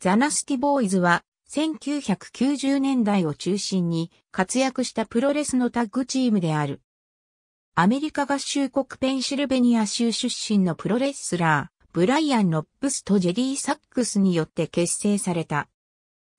ザナスティボーイズは、1990年代を中心に活躍したプロレスのタッグチームである。アメリカ合衆国ペンシルベニア州出身のプロレスラー、ブライアン・ノップスとジェリー・サックスによって結成された。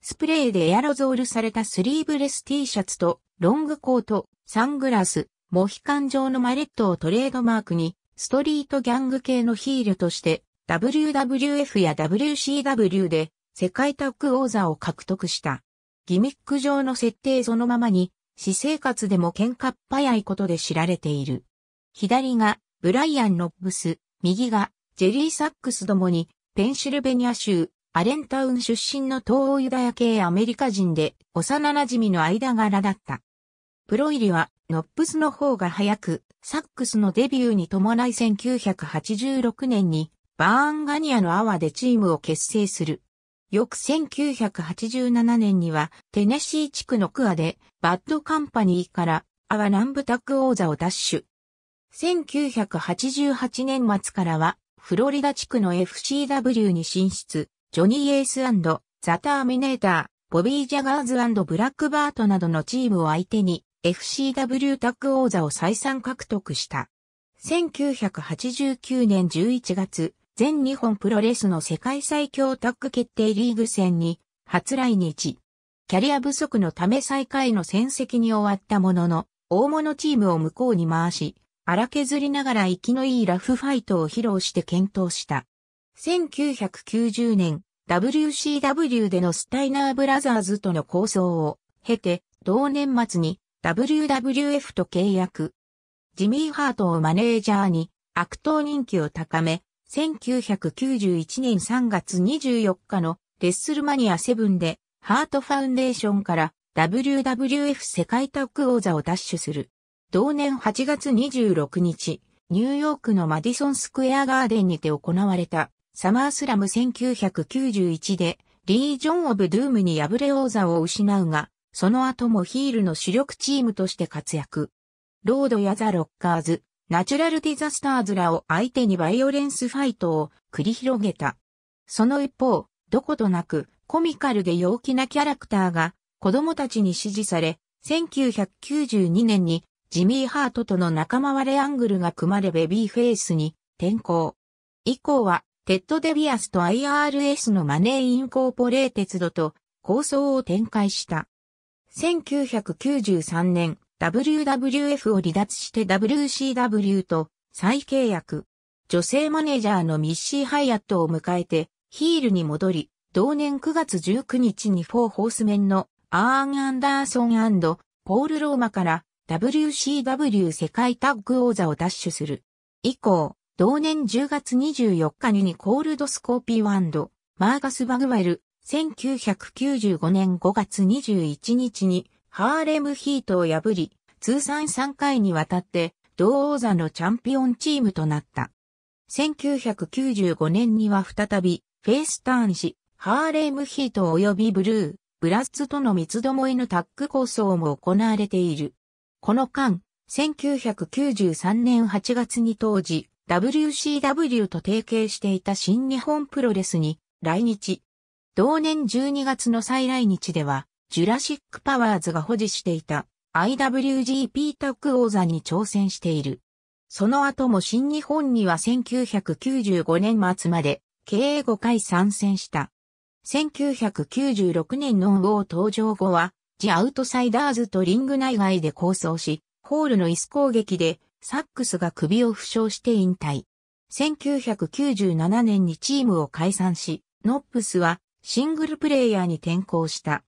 スプレーでエアロゾールされたスリーブレス T シャツとロングコート、サングラス、モヒカン状のマレットをトレードマークに、ストリートギャング系のヒールとして、WWF や WCW で世界タッグ王座を獲得した。ギミック上の設定そのままに、私生活でも喧嘩っ早いことで知られている。左がブライアン・ノッブス、右がジェリー・サックスどもに、ペンシルベニア州、アレンタウン出身の東欧ユダヤ系アメリカ人で、幼馴染の間柄だった。プロ入りは、ノッブスの方が早く、サックスのデビューに伴い1986年に、バーンガニアのアワでチームを結成する。翌1987年には、テネシー地区のクアで、バッドカンパニーから、アワ南部タック王座を奪取。1988年末からは、フロリダ地区の FCW に進出、ジョニー・エースザ・ターミネーター、ボビー・ジャガーズブラック・バートなどのチームを相手に、FCW タッグ王座を再三獲得した。1989年11月、全日本プロレスの世界最強タッグ決定リーグ戦に初来日。キャリア不足のため最下位の戦績に終わったものの、大物チームを向こうに回し、荒削りながら生きのいいラフファイトを披露して検討した。1990年、WCW でのスタイナーブラザーズとの構想を経て、同年末に WWF と契約。ジミー・ハートをマネージャーに悪党人気を高め、1991年3月24日のレッスルマニア7でハートファウンデーションから WWF 世界タッグ王座を奪取する。同年8月26日、ニューヨークのマディソンスクエアガーデンにて行われたサマースラム1991でリージョン・オブ・ドゥームに敗れ王座を失うが、その後もヒールの主力チームとして活躍。ロードやザ・ロッカーズ、ナチュラルディザスターズらを相手にバイオレンスファイトを繰り広げた。その一方、どことなくコミカルで陽気なキャラクターが子供たちに支持され、1992年にジミー・ハートとの仲間割れアングルが組まれベビーフェイスに転向。以降は、テッド・デビアスと IRS のマネー・インコーポレーテッドと構想を展開した。1993年、WWF を離脱して WCW と再契約。女性マネージャーのミッシー・ハイアットを迎えてヒールに戻り、同年9月19日にフォーホースメンのアーン・アンダーソンポール・ローマから WCW 世界タッグ王座を奪取する。以降、同年10月24日にコールド・スコーピーマーガス・バグワル、1995年5月21日にハーレムヒートを破り、通算3回にわたって同王座のチャンピオンチームとなった。1995年には再び、フェイスターンし、ハーレムヒート及びブルー、ブラッツとの三つどもえのタッグ構想も行われている。この間、1993年8月に当時、WCW と提携していた新日本プロレスに来日。同年12月の再来日では、ジュラシック・パワーズが保持していた IWGP タッグ王座に挑戦している。その後も新日本には1995年末まで計5回参戦した。1996年の王登場後は、ジ・アウトサイダーズとリング内外で構想し、ホールの椅子攻撃でサックスが首を負傷して引退。1997年にチームを解散し、ノップスはシングルプレイヤーに転向した。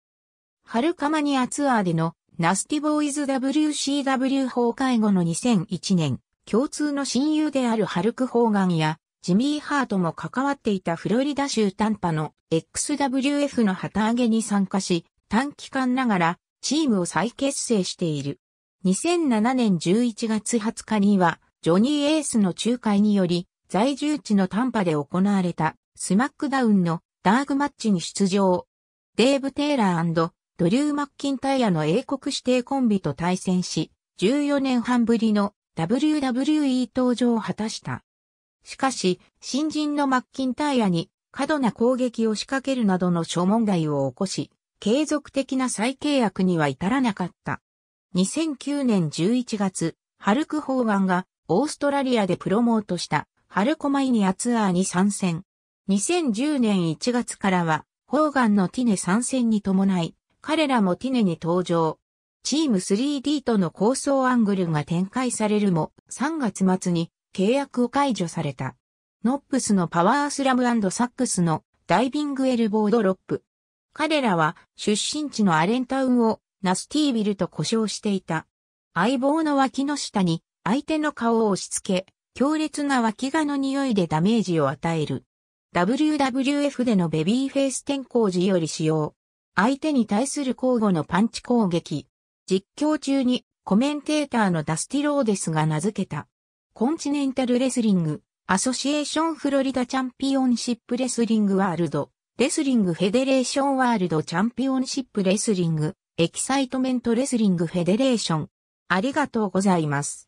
ハルカマニアツアーでのナスティボーイズ WCW 法壊後の2001年、共通の親友であるハルク・ホーガンやジミー・ハートも関わっていたフロリダ州タンパの XWF の旗揚げに参加し、短期間ながらチームを再結成している。2007年11月20日には、ジョニー・エースの仲介により、在住地の短波で行われた、スマックダウンのダークマッチに出場。デーブ・テイラードリュー・マッキンタイヤの英国指定コンビと対戦し、14年半ぶりの WWE 登場を果たした。しかし、新人のマッキンタイヤに過度な攻撃を仕掛けるなどの諸問題を起こし、継続的な再契約には至らなかった。2009年11月、ハルク・ホーガンがオーストラリアでプロモートしたハルコマイニアツアーに参戦。2010年1月からは、ホーガンのティネ参戦に伴い、彼らもティネに登場。チーム 3D との構想アングルが展開されるも、3月末に契約を解除された。ノップスのパワースラムサックスのダイビングエルボードロップ。彼らは出身地のアレンタウンをナスティービルと呼称していた。相棒の脇の下に相手の顔を押し付け、強烈な脇がの匂いでダメージを与える。WWF でのベビーフェイス転向時より使用。相手に対する交互のパンチ攻撃。実況中にコメンテーターのダスティローデスが名付けた。コンチネンタルレスリング、アソシエーションフロリダチャンピオンシップレスリングワールド、レスリングフェデレーションワールドチャンピオンシップレスリング、エキサイトメントレスリングフェデレーション。ありがとうございます。